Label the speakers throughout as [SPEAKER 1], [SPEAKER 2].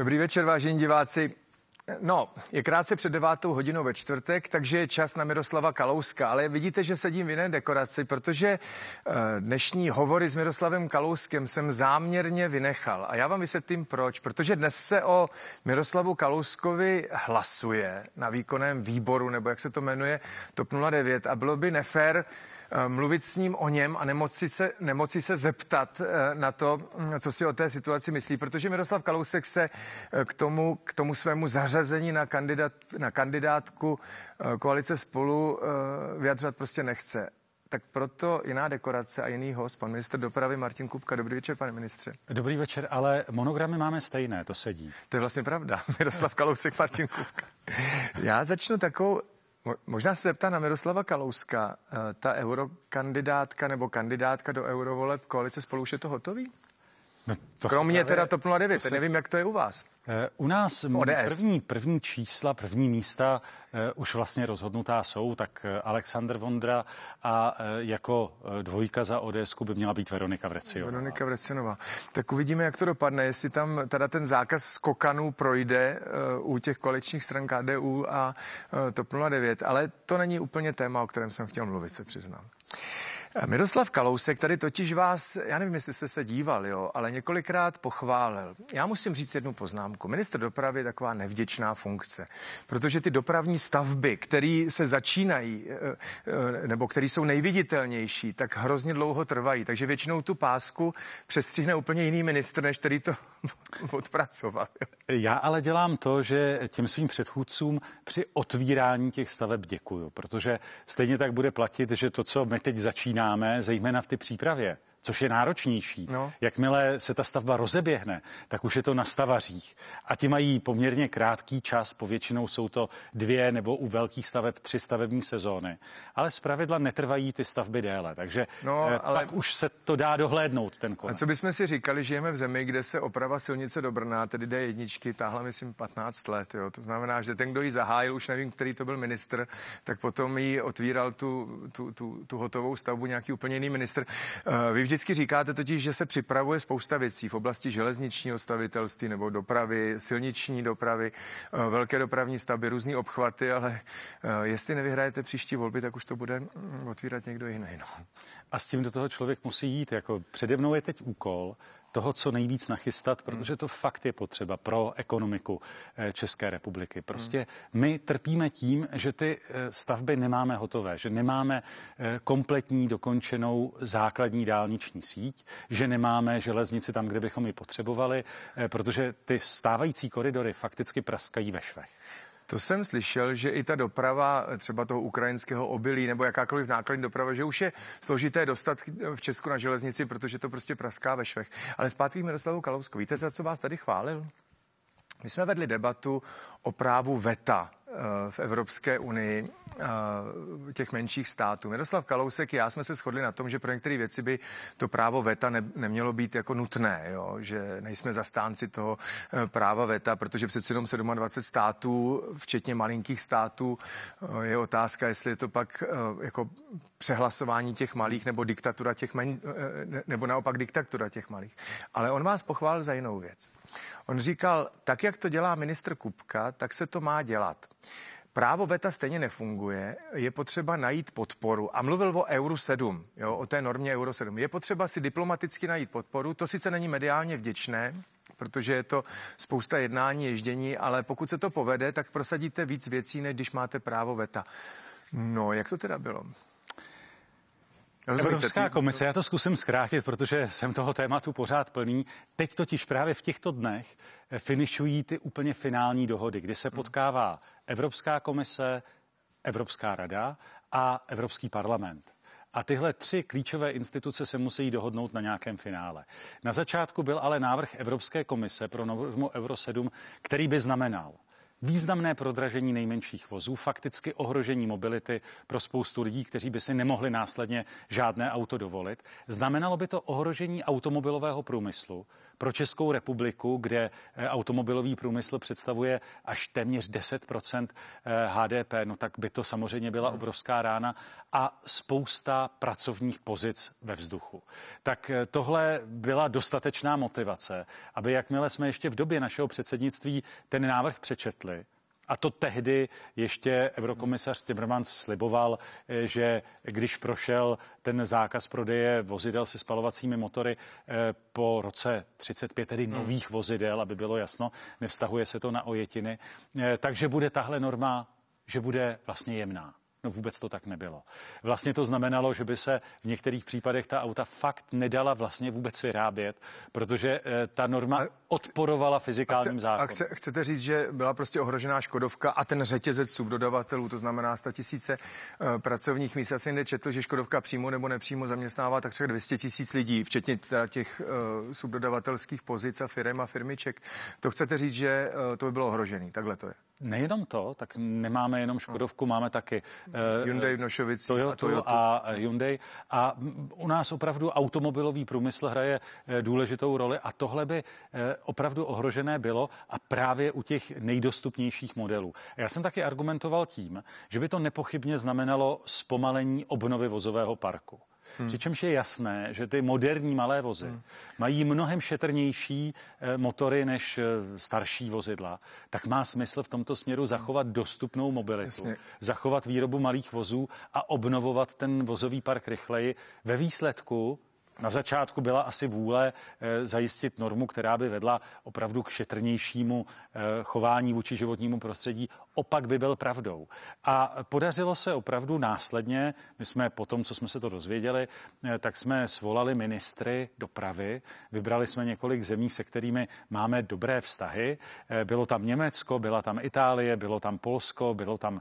[SPEAKER 1] Dobrý večer, vážení diváci. No, je krátce před devátou hodinou ve čtvrtek, takže je čas na Miroslava Kalouska, ale vidíte, že sedím v jiné dekoraci, protože eh, dnešní hovory s Miroslavem Kalouskem jsem záměrně vynechal. A já vám vysvětlím proč, protože dnes se o Miroslavu Kalouskovi hlasuje na výkonném výboru, nebo jak se to jmenuje, TOP 09 a bylo by nefér Eh, mluvit s ním o něm a nemoci se, nemoci se zeptat eh, na to, mm, co si o té situaci myslí, protože Miroslav Kalousek se eh, k tomu, k tomu svému zařazení na, kandidat, na kandidátku koalice spolu vyjadřovat prostě nechce. Tak proto jiná dekorace a jiný host, pan minister dopravy Martin Kupka. Dobrý večer, pane ministře.
[SPEAKER 2] Dobrý večer, ale monogramy máme stejné, to sedí. To je vlastně pravda. Miroslav Kalousek,
[SPEAKER 1] Martin Kupka. Já začnu takovou Možná se zeptá na Miroslava Kalouska, eh, ta eurokandidátka nebo kandidátka do eurovoleb koalice spolu už je to hotový? No to Kromě právě, teda TOP 09, se, nevím,
[SPEAKER 2] jak to je u vás. Eh, u nás první, první čísla, první místa eh, už vlastně rozhodnutá jsou, tak eh, Alexander Vondra a jako dvojka za ods by měla být Veronika Vrecinová.
[SPEAKER 1] Veronika Vrecinová. Tak uvidíme, jak to dopadne, jestli tam teda ten zákaz skokanů projde u těch kolečních stran KDU a TOP 09, ale to není úplně téma, o kterém jsem chtěl mluvit, se přiznám. Miroslav Kalousek tady totiž vás, já nevím, jestli jste se díval, jo, ale několikrát pochválil. Já musím říct jednu poznámku. Minister dopravy je taková nevděčná funkce, protože ty dopravní stavby, které se začínají, eh, eh, nebo které jsou nejviditelnější, tak hrozně dlouho trvají. Takže většinou tu pásku přestřihne úplně
[SPEAKER 2] jiný ministr, než který to odpracoval. Já ale dělám to, že těm svým předchůdcům při otvírání těch staveb děkuju, protože stejně tak bude platit, že to, co my teď začínáme, zapomínáme, zejména v té přípravě což je náročnější. No. Jakmile se ta stavba rozeběhne, tak už je to na stavařích. A ti mají poměrně krátký čas, povětšinou jsou to dvě nebo u velkých staveb tři stavební sezóny. Ale zpravidla netrvají ty stavby déle, takže no, eh, ale... pak už se to dá dohlédnout ten konec. A co bychom si říkali,
[SPEAKER 1] žijeme v zemi, kde se oprava silnice do Brna, tedy D1, táhla myslím 15 let. Jo. To znamená, že ten, kdo ji zahájil, už nevím, který to byl ministr, tak potom ji otvíral tu, tu, tu, tu hotovou stavbu nějaký úplně jiný ministr. Uh, vy vždycky říkáte totiž, že se připravuje spousta věcí v oblasti železničního stavitelství nebo dopravy, silniční dopravy, eh, velké dopravní stavby, různé obchvaty, ale eh, jestli nevyhrajete příští volby, tak už to bude mm,
[SPEAKER 2] otvírat někdo jiný. No. A s tím do toho člověk musí jít. Jako přede mnou je teď úkol toho, co nejvíc nachystat, hmm. protože to fakt je potřeba pro ekonomiku eh, České republiky. Hmm. Prostě my trpíme tím, že ty eh, stavby nemáme hotové, že nemáme eh, kompletní dokončenou základní dálniční síť, že nemáme železnici tam, kde bychom ji potřebovali, protože ty stávající koridory fakticky praskají ve švech.
[SPEAKER 1] To jsem slyšel, že i ta doprava třeba toho ukrajinského obilí nebo jakákoliv nákladní doprava, že už je složité dostat v Česku na železnici, protože to prostě praská ve švech. Ale zpátky k Miroslavu Kalouskovi. Víte, za co vás tady chválil? My jsme vedli debatu o právu VETA v Evropské unii eh, těch menších států. Miroslav Kalousek já jsme se shodli na tom, že pro některé věci by to právo VETA ne, nemělo být jako nutné, jo? že nejsme zastánci toho eh, práva VETA, protože přece jenom 27 států, včetně malinkých států, eh, je otázka, jestli je to pak jako přehlasování těch malých nebo diktatura těch men, nebo naopak diktatura těch malých. Ale on vás pochválil za jinou věc. On říkal, tak jak to dělá ministr Kupka, tak se to má dělat. Právo VETA stejně nefunguje, je potřeba najít podporu. A mluvil o Euro 7, jo, o té normě Euro 7. Je potřeba si diplomaticky najít podporu, to sice není mediálně vděčné, protože je to spousta jednání, ježdění, ale pokud se to povede, tak prosadíte víc věcí, než když máte právo VETA. No, jak to teda bylo?
[SPEAKER 2] Evropská komise, já to zkusím zkrátit, protože jsem toho tématu pořád plný. Teď totiž právě v těchto dnech eh, finišují ty úplně finální dohody, kdy se hmm. potkává Evropská komise, Evropská rada a Evropský parlament. A tyhle tři klíčové instituce se musí dohodnout na nějakém finále. Na začátku byl ale návrh Evropské komise pro normu Euro 7, který by znamenal, významné prodražení nejmenších vozů, fakticky ohrožení mobility pro spoustu lidí, kteří by si nemohli následně žádné auto dovolit. Znamenalo by to ohrožení automobilového průmyslu, pro Českou republiku, kde eh, automobilový průmysl představuje až téměř 10 eh, HDP, no tak by to samozřejmě byla hmm. obrovská rána a spousta pracovních pozic ve vzduchu. Tak eh, tohle byla dostatečná motivace, aby jakmile jsme ještě v době našeho předsednictví ten návrh přečetli, a to tehdy ještě eurokomisař Timmermans sliboval, eh, že když prošel ten zákaz prodeje vozidel se spalovacími motory eh, po roce 35, tedy hmm. nových vozidel, aby bylo jasno, nevztahuje se to na ojetiny, eh, takže bude tahle norma, že bude vlastně jemná. No vůbec to tak nebylo. Vlastně to znamenalo, že by se v některých případech ta auta fakt nedala vlastně vůbec vyrábět, protože eh, ta norma odporovala fyzikálním a chce, zákonům. A chce,
[SPEAKER 1] chcete říct, že byla prostě ohrožená Škodovka a ten řetězec subdodavatelů, to znamená 100 tisíce eh, pracovních míst. Já jsem nečetl, že Škodovka přímo nebo nepřímo zaměstnává tak 200 tisíc lidí, včetně těch eh, subdodavatelských pozic a firm a firmiček. To chcete říct, že to by bylo ohrožený, takhle to je.
[SPEAKER 2] Nejenom to, tak nemáme jenom hm. Škodovku, máme taky uh, Hyundai v Nošovici Toyota a, Toyota. a eh, Hyundai. A u nás opravdu automobilový průmysl hraje eh, důležitou roli a tohle by opravdu ohrožené bylo a právě u těch nejdostupnějších modelů. Já jsem taky argumentoval tím, že by to nepochybně znamenalo zpomalení obnovy vozového parku. Hmm. Přičemž je jasné, že ty moderní malé vozy hmm. mají mnohem šetrnější eh, motory než eh, starší vozidla. Tak má smysl v tomto směru hmm. zachovat dostupnou mobilitu, Jasně. zachovat výrobu malých vozů a obnovovat ten vozový park rychleji. Ve výsledku na začátku byla asi vůle eh, zajistit normu, která by vedla opravdu k šetrnějšímu eh, chování vůči životnímu prostředí. Opak by byl pravdou. A podařilo se opravdu následně, my jsme po tom, co jsme se to dozvěděli, eh, tak jsme svolali ministry dopravy, vybrali jsme několik zemí, se kterými máme dobré vztahy. Bylo tam Německo, byla tam Itálie, bylo tam Polsko, bylo tam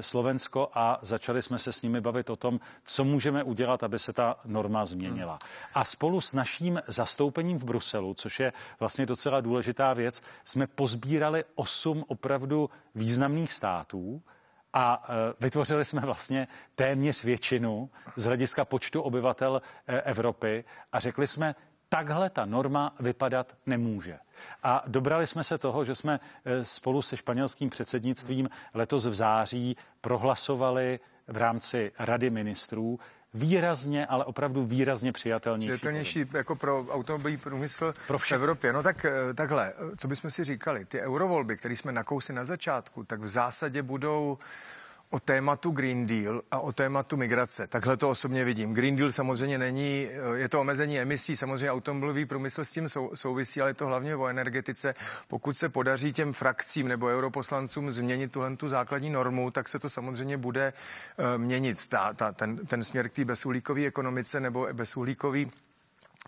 [SPEAKER 2] Slovensko a začali jsme se s nimi bavit o tom, co můžeme udělat, aby se ta norma změnila a spolu s naším zastoupením v Bruselu, což je vlastně docela důležitá věc, jsme pozbírali osm opravdu významných států, a e, vytvořili jsme vlastně téměř většinu z hlediska počtu obyvatel e, Evropy a řekli jsme, takhle ta norma vypadat nemůže. A dobrali jsme se toho, že jsme e, spolu se španělským předsednictvím letos v září prohlasovali v rámci Rady ministrů výrazně, ale opravdu výrazně přijatelnější. Přijatelnější
[SPEAKER 1] jako pro automobilový průmysl pro v Evropě. No tak eh, takhle, eh, co bychom si říkali, ty eurovolby, které jsme nakousli na začátku, tak v zásadě budou o tématu Green Deal a o tématu migrace. Takhle to osobně vidím. Green Deal samozřejmě není, eh, je to omezení emisí, samozřejmě automobilový průmysl s tím sou, souvisí, ale je to hlavně o energetice. Pokud se podaří těm frakcím nebo europoslancům změnit tuhle tu základní normu, tak se to samozřejmě bude eh, měnit. Ta, ta, ten, ten směr k té bezuhlíkové ekonomice nebo bezuhlíkové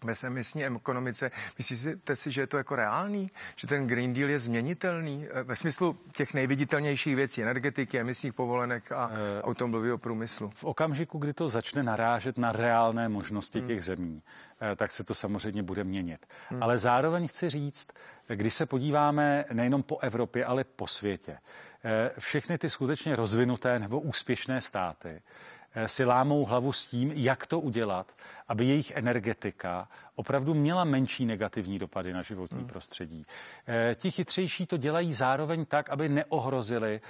[SPEAKER 1] bezemisní ekonomice. Myslíte si, že je to jako reálný? Že ten Green Deal je změnitelný eh, ve smyslu těch
[SPEAKER 2] nejviditelnějších věcí, energetiky, emisních povolenek a uh, automobilového průmyslu? V okamžiku, kdy to začne narážet na reálné možnosti hmm. těch zemí, eh, tak se to samozřejmě bude měnit. Hmm. Ale zároveň chci říct, když se podíváme nejenom po Evropě, ale po světě, všechny ty skutečně rozvinuté nebo úspěšné státy si lámou hlavu s tím, jak to udělat, aby jejich energetika opravdu měla menší negativní dopady na životní hmm. prostředí. E, ti chytřejší to dělají zároveň tak, aby neohrozili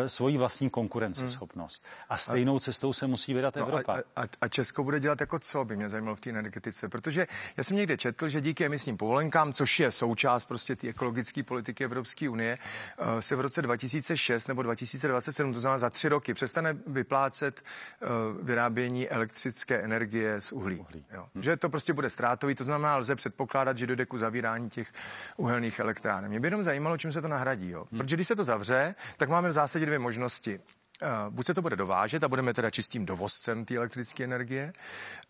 [SPEAKER 2] e, svoji vlastní konkurenceschopnost. Hmm. A stejnou cestou se musí vydat no Evropa. A, a, a Česko bude dělat jako co, by mě zajímalo v té energetice, protože já jsem někde četl, že díky emisním
[SPEAKER 1] povolenkám, což je součást prostě té ekologické politiky Evropské unie, eh, se v roce 2006 nebo 2027, to znamená za tři roky, přestane vyplácet vyrábění elektrické energie z uhlí uhlí. Jo. Hm. Že to prostě bude ztrátový, to znamená, lze předpokládat, že dojde k zavírání těch uhelných elektráren. Mě by jenom zajímalo, čím se to nahradí. Jo. Hm. Protože když se to zavře, tak máme v zásadě dvě možnosti. Eh, buď se to bude dovážet a budeme teda čistým dovozcem té elektrické
[SPEAKER 2] energie,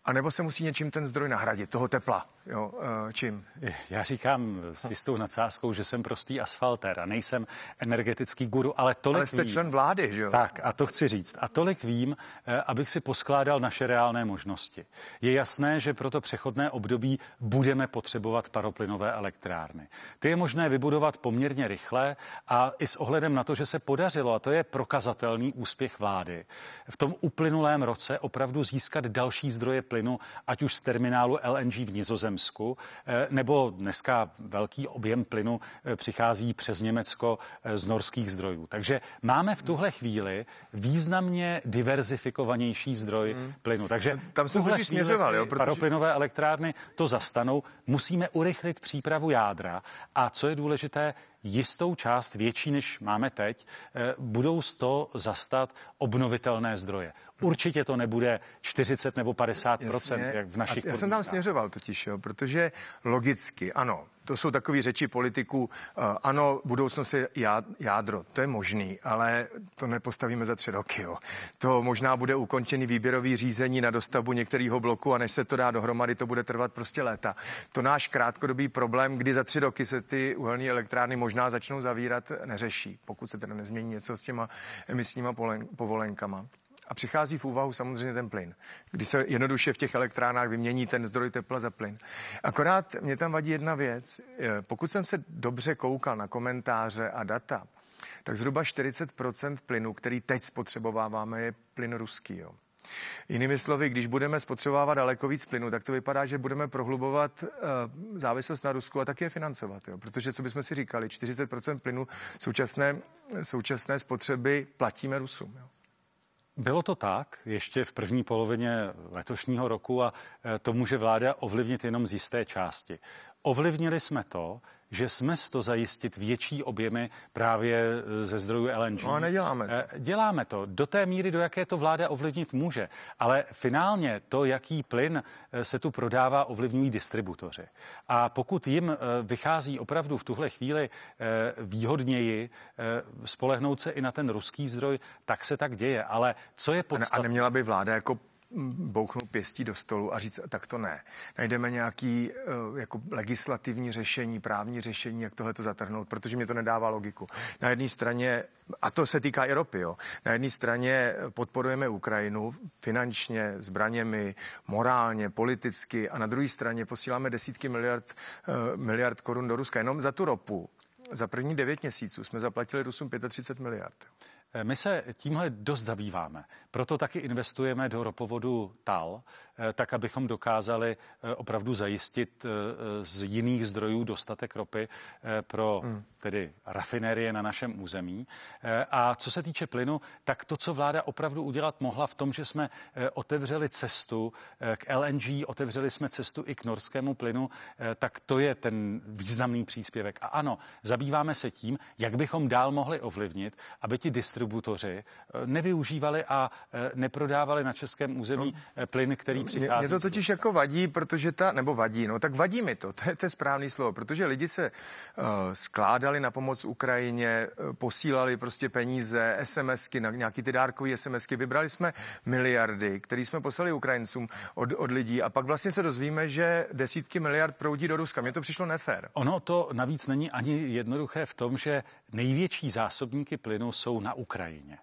[SPEAKER 2] anebo se musí něčím ten zdroj nahradit, toho tepla. Jo, eh, čím? Já říkám s jistou nadsázkou, že jsem prostý asfalter a nejsem energetický guru, ale tolik Ale jste vím, člen vlády, že jo? Tak, a to chci říct. A tolik vím, eh, abych si poskládal naše reálné možnosti. Je jasné, že pro to přechodné období budeme potřebovat paroplynové elektrárny. Ty je možné vybudovat poměrně rychle a i s ohledem na to, že se podařilo, a to je prokazatelný úspěch vlády v tom uplynulém roce opravdu získat další zdroje plynu, ať už z terminálu LNG v Nizozemsku, eh, nebo dneska velký objem plynu eh, přichází přes Německo eh, z norských zdrojů. Takže máme v tuhle chvíli významně diverzifikovanější zdroj hmm. plynu. Takže tam se hodně směřoval, jo, protože... paroplynové elektrárny to zastanou. Musíme urychlit přípravu jádra a co je důležité, jistou část, větší než máme teď, eh, budou z toho zastat obnovitelné zdroje. Určitě to nebude 40 nebo 50 Jasně. jak v našich. Já jsem tam směřoval
[SPEAKER 1] totiž, jo, protože logicky, ano, to jsou takové řeči politiků. Eh, ano, budoucnost je jádro, to je možný, ale to nepostavíme za tři roky. Jo. To možná bude ukončený výběrový řízení na dostavbu některého bloku a než se to dá dohromady, to bude trvat prostě léta. To náš krátkodobý problém, kdy za tři roky se ty uhelné elektrárny možná začnou zavírat, neřeší, pokud se teda nezmění něco s těma emisníma povolenkama. A přichází v úvahu samozřejmě ten plyn, kdy se jednoduše v těch elektrárnách vymění ten zdroj tepla za plyn. Akorát mě tam vadí jedna věc. Eh, pokud jsem se dobře koukal na komentáře a data, tak zhruba 40 plynu, který teď spotřebováváme, je plyn ruský. Jo. Jinými slovy, když budeme spotřebovávat daleko víc plynu, tak to vypadá, že budeme prohlubovat uh, závislost na Rusku a taky je financovat. Jo? Protože, co bychom si říkali, 40 plynu současné, současné spotřeby platíme Rusům. Jo?
[SPEAKER 2] Bylo to tak ještě v první polovině letošního roku a e, to může vláda ovlivnit jenom z jisté části. Ovlivnili jsme to, že jsme to zajistit větší objemy právě ze zdrojů LNG. No a neděláme to. Eh, děláme to do té míry, do jaké to vláda ovlivnit může. Ale finálně to, jaký plyn eh, se tu prodává, ovlivňují distributoři. A pokud jim eh, vychází opravdu v tuhle chvíli výhodněji spolehnout se i na ten ruský zdroj, tak se tak děje. Ale co je podstatné? A neměla by vláda jako
[SPEAKER 1] bouchnout pěstí do stolu a říct, tak to ne. Najdeme nějaký eh, jako legislativní řešení, právní řešení, jak tohle to zatrhnout, protože mě to nedává logiku. Na jedné straně, a to se týká i ropy, jo, na jedné straně podporujeme Ukrajinu finančně, zbraněmi, morálně, politicky a na druhé straně posíláme desítky miliard, eh, miliard korun do Ruska jenom za tu ropu. Za první devět měsíců jsme zaplatili Rusům 35 miliard.
[SPEAKER 2] Eh, my se tímhle dost zabýváme. Proto taky investujeme do ropovodu TAL, eh, tak abychom dokázali eh, opravdu zajistit z jiných zdrojů dostatek ropy pro hmm. tedy rafinerie na našem území. A co se týče plynu, tak to, co vláda opravdu udělat mohla v tom, že jsme otevřeli cestu k LNG, otevřeli jsme cestu i k norskému plynu, tak to je ten významný příspěvek. A ano, zabýváme se tím, jak bychom dál mohli ovlivnit, aby ti distribuci distributoři eh, nevyužívali a eh, neprodávali na českém území no, eh, plyn, který přichází. Mě to totiž jako vadí, protože ta, nebo vadí, no tak vadí mi to, to je, to je správný slovo,
[SPEAKER 1] protože lidi se uh, skládali na pomoc Ukrajině, posílali prostě peníze, SMSky, na nějaký ty dárkové SMSky, vybrali jsme miliardy, které jsme poslali
[SPEAKER 2] Ukrajincům od, od lidí a pak vlastně se dozvíme, že desítky miliard proudí do Ruska. Mně to přišlo nefér. Ono to navíc není ani jednoduché v tom, že Největší zásobníky plynu jsou na Ukrajině.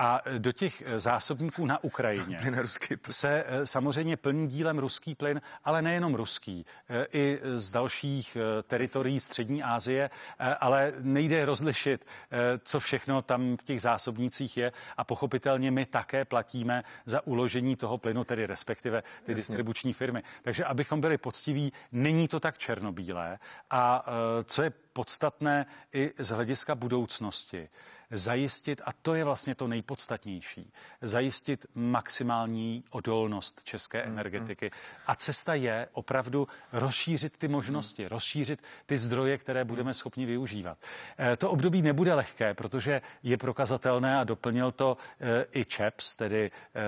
[SPEAKER 2] A e, do těch e, zásobníků na Ukrajině se e, samozřejmě plní dílem ruský plyn, ale nejenom ruský, i z dalších teritorií Střední Asie, ale nejde rozlišit, co všechno tam v těch zásobnících je a pochopitelně my také platíme za uložení toho plynu, tedy respektive ty Jasně. distribuční firmy. Takže abychom byli poctiví, není to tak černobílé a co je podstatné i z hlediska budoucnosti, zajistit, a to je vlastně to nejpodstatnější, zajistit maximální odolnost české mm-hmm. energetiky. A cesta je opravdu rozšířit ty možnosti, mm. rozšířit ty zdroje, které mm. budeme schopni využívat. Eh, to období nebude lehké, protože je prokazatelné a doplnil to eh, i ČEPS, tedy eh,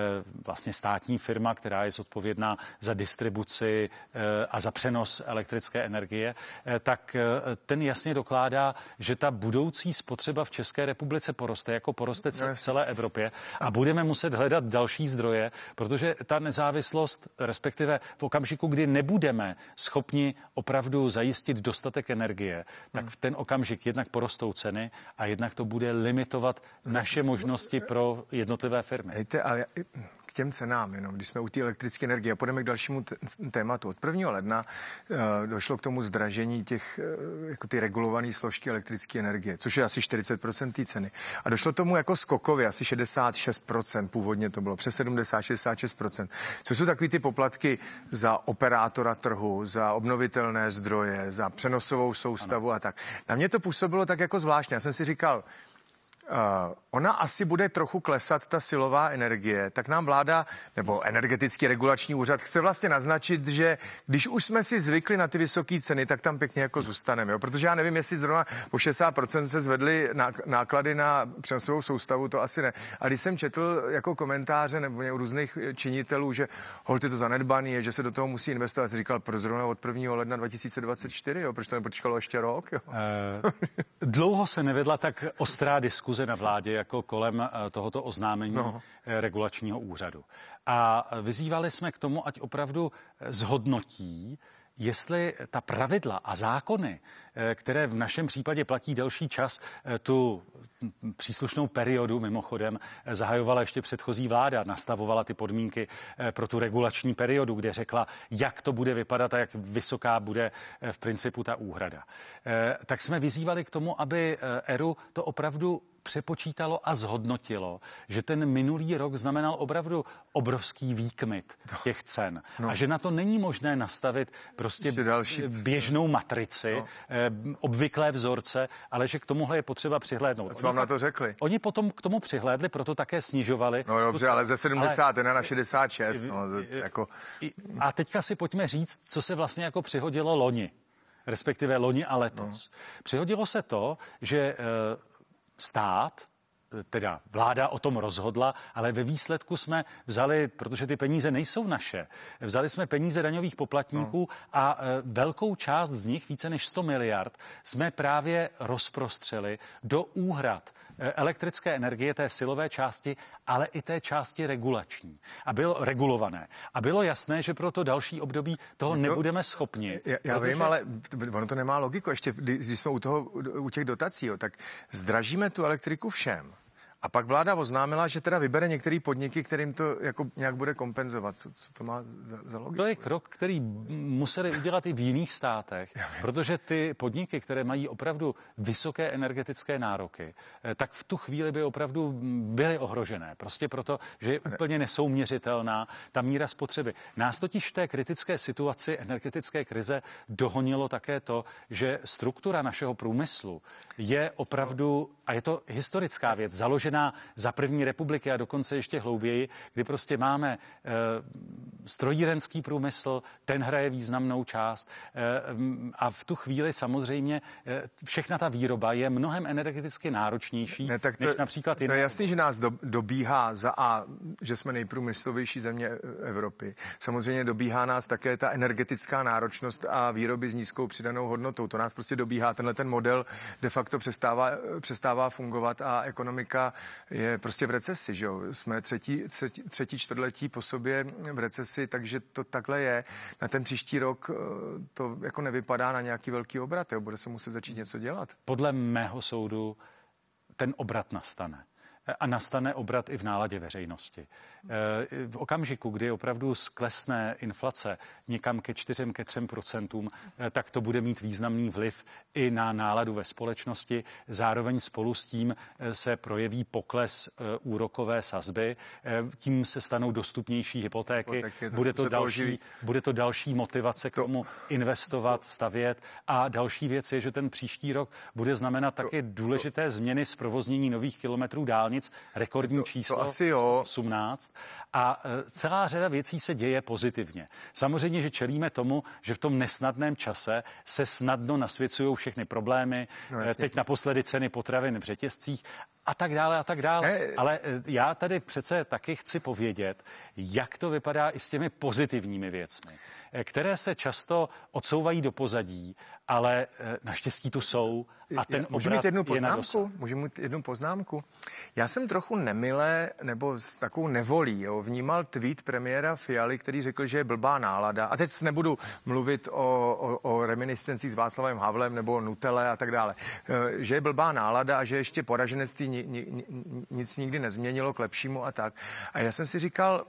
[SPEAKER 2] vlastně státní firma, která je zodpovědná za distribuci a za přenos elektrické energie, tak ten jasně dokládá, že ta budoucí spotřeba v České republice republice poroste, jako poroste v no, celé Evropě a budeme muset hledat další zdroje, protože ta nezávislost, respektive v okamžiku, kdy nebudeme schopni opravdu zajistit dostatek energie, tak v hmm. ten okamžik jednak porostou ceny a jednak to bude limitovat naše možnosti pro jednotlivé firmy. Hejte, ale těm cenám, jenom když jsme u
[SPEAKER 1] té elektrické energie, a půjdeme k dalšímu tématu. Od 1. ledna e, došlo k tomu zdražení těch, e, jako ty regulované složky elektrické energie, což je asi 40% té ceny. A došlo tomu jako skokově, asi 66%, původně to bylo přes 70-66%. Co jsou takové ty poplatky za operátora trhu, za obnovitelné zdroje, za přenosovou soustavu ano. a tak. Na mě to působilo tak jako zvláštně. Já jsem si říkal, Eh, ona asi bude trochu klesat, ta silová energie, tak nám vláda nebo energetický regulační úřad chce vlastně naznačit, že když už jsme si zvykli na ty vysoké ceny, tak tam pěkně jako zůstaneme. Jo? Protože já nevím, jestli zrovna po 60% se zvedly náklady na přenosovou soustavu, to asi ne. A když jsem četl jako komentáře nebo u různých činitelů, že holty to zanedbaný, je, že se do toho musí investovat, jsem říkal, pro zrovna od 1. ledna 2024, jo?
[SPEAKER 2] proč to nepočkalo ještě rok? Jo? Uh, dlouho se nevedla tak ostrá diskuse diskuze na vládě jako kolem eh, tohoto oznámení no. Eh, regulačního úřadu. A vyzývali jsme k tomu, ať opravdu eh, zhodnotí, jestli ta pravidla a zákony, Eh, které v našem případě platí delší čas, eh, tu příslušnou periodu mimochodem eh, zahajovala ještě předchozí vláda, nastavovala ty podmínky pro tu regulační periodu, kde řekla, jak to bude vypadat a jak vysoká bude v principu ta úhrada. Tak jsme vyzývali k tomu, aby ERU to opravdu přepočítalo a zhodnotilo, že ten minulý rok znamenal opravdu obrovský výkmit těch cen no. a že na to není možné nastavit prostě další. běžnou matrici, no. Eh, obvyklé vzorce, ale že k tomuhle je potřeba přihlédnout. Co vám na to řekli? Oni potom k tomu přihlédli, proto také snižovali. No dobře, ale ze 71 ale... na 66. No, jako... A teďka si pojďme říct, co se vlastně jako přihodilo loni, respektive loni a letos. No. Přihodilo se to, že eh, stát teda vláda o tom rozhodla, ale ve výsledku jsme vzali, protože ty peníze nejsou naše, vzali jsme peníze daňových poplatníků no. a e, velkou část z nich, více než 100 miliard, jsme právě rozprostřeli do úhrad e, elektrické energie té silové části, ale i té části regulační a bylo regulované. A bylo jasné, že pro to další období toho to, no, nebudeme schopni. Já, já protože... vím, ale
[SPEAKER 1] ono to nemá logiku. Ještě když jsme u, toho, u těch dotací, jo, tak zdražíme tu elektriku všem. A pak vláda oznámila, že teda vybere některé podniky, kterým to jako nějak bude kompenzovat. Co, co to má za,
[SPEAKER 2] za logiku? To je krok, který museli udělat i v jiných státech, protože ty podniky, které mají opravdu vysoké energetické nároky, eh, tak v tu chvíli by opravdu byly ohrožené. Prostě proto, že je úplně nesouměřitelná ta míra spotřeby. Nás totiž v té kritické situaci energetické krize dohonilo také to, že struktura našeho průmyslu je opravdu, a je to historická věc, založená vytvořená za první republiky a dokonce ještě hlouběji, kdy prostě máme eh, strojírenský průmysl, ten hraje významnou část eh, a v tu chvíli samozřejmě eh, všechna ta výroba je mnohem energeticky náročnější ne, tak to, než
[SPEAKER 1] například jiné. To je jasný, že nás do, dobíhá za A, že jsme nejprůmyslovější země Evropy. Samozřejmě dobíhá nás také ta energetická náročnost a výroby s nízkou přidanou hodnotou. To nás prostě dobíhá. Tenhle ten model de facto přestává, přestává fungovat a ekonomika je prostě v recesi, že jo? Jsme třetí, třetí, třetí čtvrtletí po sobě v recesi, takže to takhle je. Na ten příští rok eh, to jako nevypadá na nějaký velký
[SPEAKER 2] obrat, jo? Bude se muset začít něco dělat. Podle mého soudu ten obrat nastane. A nastane obrat i v náladě veřejnosti. Eh, v okamžiku, kdy opravdu sklesne inflace někam ke 4, ke 3 procentům, eh, tak to bude mít významný vliv i na náladu ve společnosti. Zároveň spolu s tím eh, se projeví pokles úrokové sazby, tím se stanou dostupnější hypotéky, to, bude, to další, bude to další motivace k tomu investovat, stavět. A další věc je, že ten příští rok bude znamenat taky důležité změny provoznění nových kilometrů dálnic, rekordní číslo 18 část. A e, celá řada věcí se děje pozitivně. Samozřejmě, že čelíme tomu, že v tom nesnadném čase se snadno nasvěcují všechny problémy. No, e, Teď naposledy ceny potravin v řetězcích a tak dále a tak dále. Ne. Ale eh, já tady přece taky chci povědět, jak to vypadá i s těmi pozitivními věcmi, eh, které se často odsouvají do pozadí, ale eh, naštěstí tu jsou a ten Můžu mít jednu poznámku?
[SPEAKER 1] Je Můžu mít jednu poznámku? Já jsem trochu nemile nebo s takovou nevolí jo, vnímal tweet premiéra Fialy, který řekl, že je blbá nálada. A teď nebudu mluvit o, o, o reminiscencích s Václavem Havlem nebo Nutele a tak dále. Že je blbá nálada a že ještě poraženectví ni, nic nikdy nezměnilo k lepšímu a tak. A já jsem si říkal,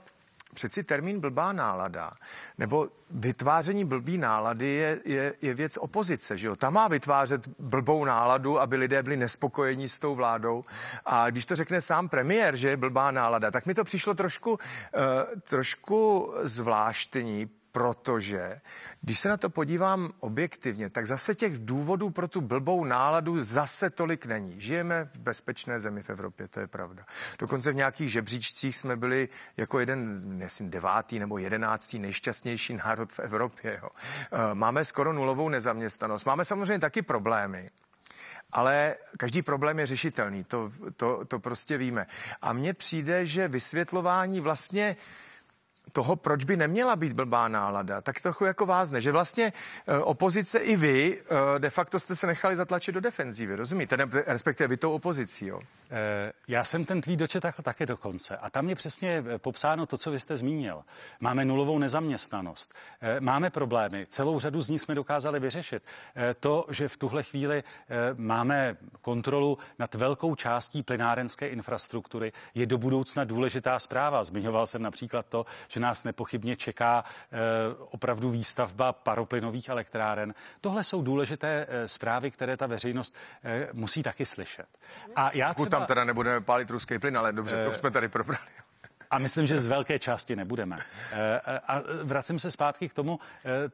[SPEAKER 1] přeci termín blbá nálada nebo vytváření blbý nálady je, je, je věc opozice, že jo? Ta má vytvářet blbou náladu, aby lidé byli nespokojení s tou vládou. A když to řekne sám premiér, že je blbá nálada, tak mi to přišlo trošku, uh, trošku zvláštní, protože když se na to podívám objektivně, tak zase těch důvodů pro tu blbou náladu zase tolik není. Žijeme v bezpečné zemi v Evropě, to je pravda. Dokonce v nějakých žebříčcích jsme byli jako jeden, myslím, devátý nebo jedenáctý nejšťastnější národ v Evropě. Jo. Eh, máme skoro nulovou nezaměstnanost. Máme samozřejmě taky problémy. Ale každý problém je řešitelný, to, to, to prostě víme. A mně přijde, že vysvětlování vlastně toho, proč by neměla být blbá nálada, tak trochu jako vázne, že vlastně eh, opozice i vy
[SPEAKER 2] eh, de facto jste se nechali zatlačit do defenzívy, rozumíte? Respektive vy tou opozicí, jo? Eh, já jsem ten tweet dočetl také dokonce a tam je přesně popsáno to, co vy jste zmínil. Máme nulovou nezaměstnanost, máme problémy, celou řadu z nich jsme dokázali vyřešit. To, že v tuhle chvíli máme kontrolu nad velkou částí plynárenské infrastruktury, je do budoucna důležitá zpráva. Zmiňoval jsem například to, že nás nepochybně čeká eh, opravdu výstavba paroplynových elektráren. Tohle jsou důležité eh, zprávy, které ta veřejnost eh, musí taky slyšet. A já třeba... tam teda nebudeme pálit ruský plyn, ale dobře, to jsme tady probrali. A myslím, že z velké části nebudeme. A vracím se zpátky k tomu,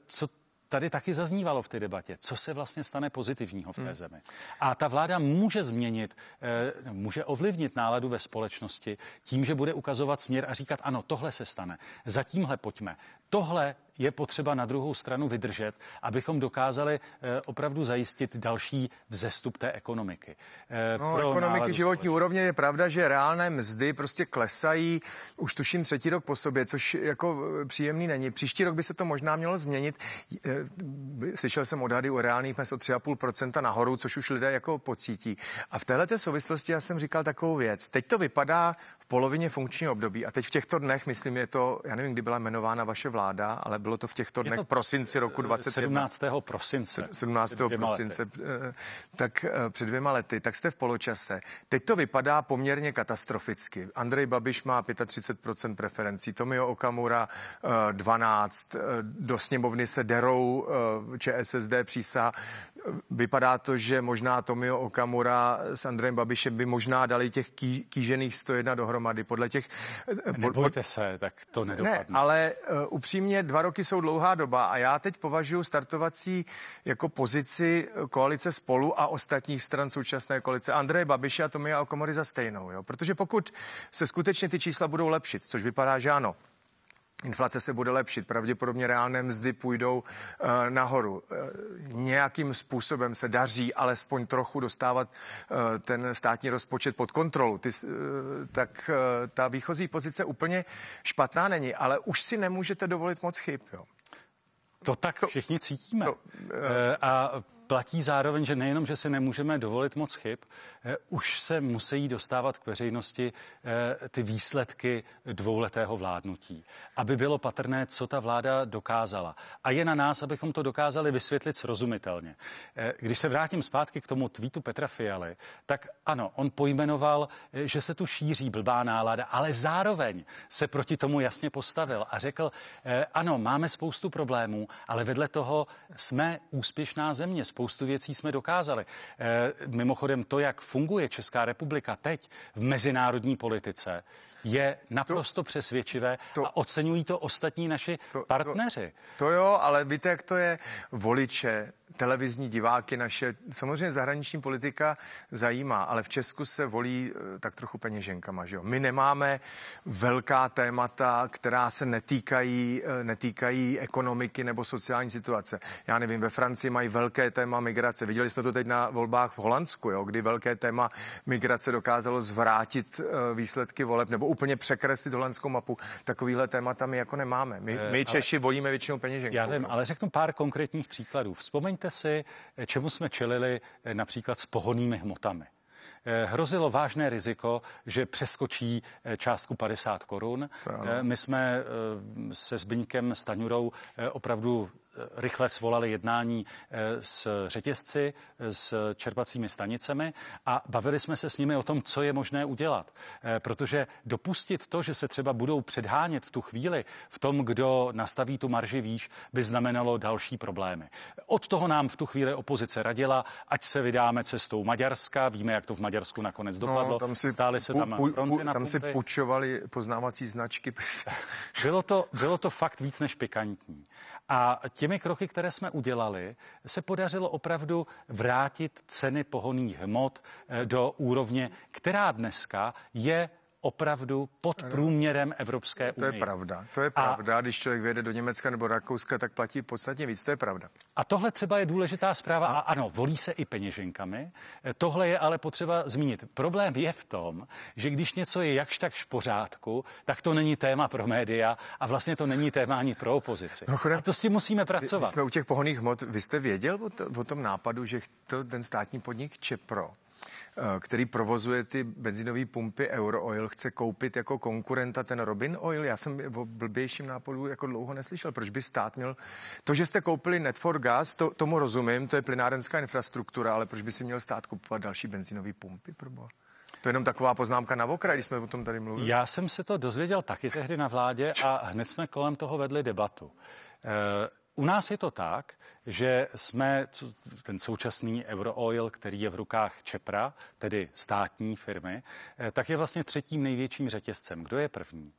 [SPEAKER 2] co tady taky zaznívalo v té debatě, co se vlastně stane pozitivního v té hmm. zemi. A ta vláda může změnit, eh, může ovlivnit náladu ve společnosti tím, že bude ukazovat směr a říkat, ano, tohle se stane, za tímhle pojďme, tohle je potřeba na druhou stranu vydržet, abychom dokázali eh, opravdu zajistit další vzestup té ekonomiky. Eh, no, Pro ekonomiky životní
[SPEAKER 1] společnosti. úrovně je pravda, že reálné mzdy prostě klesají už tuším třetí rok po sobě, což jako eh, příjemný není. Příští rok by se to možná mělo změnit. Slyšel jsem odhady o reálných mest o 3,5% nahoru, což už lidé jako pocítí. A v této souvislosti já jsem říkal takovou věc. Teď to vypadá v polovině funkčního období a teď v těchto dnech, myslím, je to, já nevím, kdy byla jmenována vaše vláda, ale bylo bylo to v těchto dnech, to prosinci roku 2021. Eh, 17. prosince. 17. prosince, lety. Eh, tak eh, před dvěma lety, tak jste v poločase. Teď to vypadá poměrně katastroficky. Andrej Babiš má 35% preferencí, Tomio Okamura 12, do sněmovny se derou ČSSD přísa Vypadá to, že možná Tomio Okamura s Andrejem Babišem by možná dali těch ký, kýžených 101 dohromady. Podle těch... Eh, Nebojte se, tak to nedopadne. Ne, ale uh, upřímně dva roky jsou dlouhá doba a já teď považuji startovací jako pozici eh, koalice spolu a ostatních stran současné koalice Andreje Babiše a Tomia Okamury za stejnou. Jo? Protože pokud se skutečně ty čísla budou lepšit, což vypadá, že ano, Inflace se bude lepšit, pravděpodobně reálné mzdy půjdou eh, nahoru. Eh, nějakým způsobem se daří alespoň trochu dostávat eh, ten státní rozpočet pod kontrolu. Ty, tak ta výchozí pozice úplně špatná není, ale už si nemůžete dovolit moc chyb. Jo.
[SPEAKER 2] To tak to, všichni cítíme. To, uh, a platí zároveň, že nejenom, že si nemůžeme dovolit moc chyb, eh, už se musí dostávat k veřejnosti eh, ty výsledky dvouletého vládnutí, aby bylo patrné, co ta vláda dokázala. A je na nás, abychom to dokázali vysvětlit srozumitelně. Eh, když se vrátím zpátky k tomu tweetu Petra Fialy, tak ano, on pojmenoval, že se tu šíří blbá nálada, ale zároveň se proti tomu jasně postavil a řekl, ano, máme spoustu problémů, ale vedle toho jsme úspěšná země, spoustu věcí jsme dokázali. Eh, mimochodem to, jak funguje Česká republika teď v mezinárodní politice, je naprosto to, přesvědčivé to, a oceňují to ostatní naši to, partneři.
[SPEAKER 1] To, to jo, ale víte, jak to je? Voliče televizní diváky naše. Samozřejmě zahraniční politika zajímá, ale v Česku se volí eh, tak trochu peněženkama. Že jo? My nemáme velká témata, která se netýkají, eh, netýkají ekonomiky nebo sociální situace. Já nevím, ve Francii mají velké téma migrace. Viděli jsme to teď na volbách v Holandsku, jo? kdy velké téma migrace dokázalo zvrátit eh, výsledky voleb nebo úplně překreslit holandskou mapu. Takovýhle témata my jako nemáme. My, my Češi
[SPEAKER 2] volíme většinou peněženku. Já nevím, no. ale řeknu pár konkrétních příkladů. Vzpomeň Vzpomeňte si, eh, čemu jsme čelili eh, například s pohonými hmotami eh, hrozilo vážné riziko, že přeskočí částku 50 korun. My jsme se Zbyňkem Staňurou opravdu rychle svolali jednání eh, s řetězci, s čerpacími stanicemi a bavili jsme se s nimi o tom, co je možné udělat. Eh, protože dopustit to, že se třeba budou předhánět v tu chvíli v tom, kdo nastaví tu marži výš, by znamenalo další problémy. Od toho nám v tu chvíli opozice radila, ať se vydáme cestou Maďarska. Víme, jak to v Maďarsku nakonec no, dopadlo. No, tam si Stály se tam pu, pu, pu, Tam si pučovali poznávací značky. Bylo to, bylo to fakt víc než pikantní. A těmi kroky, které jsme udělali, se podařilo opravdu vrátit ceny pohoných hmot eh, do úrovně, která dneska je opravdu pod průměrem Evropské unie. To je pravda. To je pravda. A, když člověk vede do Německa nebo Rakouska, tak platí podstatně víc. To je pravda. A tohle třeba je důležitá zpráva. A, a ano, volí se i peněženkami. Tohle je ale potřeba zmínit. Problém je v tom, že když něco je jakž takž v pořádku, tak to není téma pro média a vlastně to není téma ani pro opozici. No, chodem, a to s tím musíme pracovat. Když jsme u
[SPEAKER 1] těch pohoných hmot, vy jste věděl o, to, o tom nápadu, že chtěl ten státní podnik Čepro Eh, který provozuje ty benzinové pumpy Euro Oil, chce koupit jako konkurenta ten Robin Oil. Já jsem o blbějším nápadu jako dlouho neslyšel. Proč by stát měl... To, že jste koupili Net for Gas, to, tomu rozumím, to je plynárenská infrastruktura, ale proč by si měl stát kupovat další benzinové pumpy? Probo? To je jenom taková poznámka
[SPEAKER 2] na okraj, když jsme o tom tady mluvili. Já jsem se to dozvěděl taky tehdy na vládě a hned jsme kolem toho vedli debatu. Eh, u nás je to tak, že jsme ten současný Eurooil, který je v rukách Čepra, tedy státní firmy, eh, tak je vlastně třetím největším řetězcem. Kdo je první?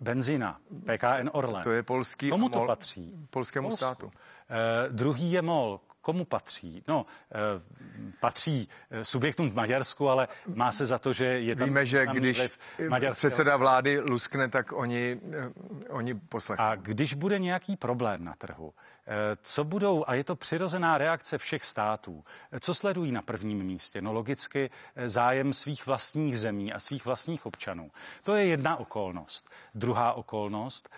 [SPEAKER 2] Benzina, PKN Orlen. To je polský Komu to patří? Polskému Polsku. státu. Eh, druhý je MOL, komu patří? No, eh, patří eh, subjektům v Maďarsku, ale má se za to, že je tam Víme, že když předseda vlády luskne, tak oni, eh, oni poslechnou. A když bude nějaký problém na trhu, co budou, a je to přirozená reakce všech států, co sledují na prvním místě? No logicky zájem svých vlastních zemí a svých vlastních občanů. To je jedna okolnost. Druhá okolnost,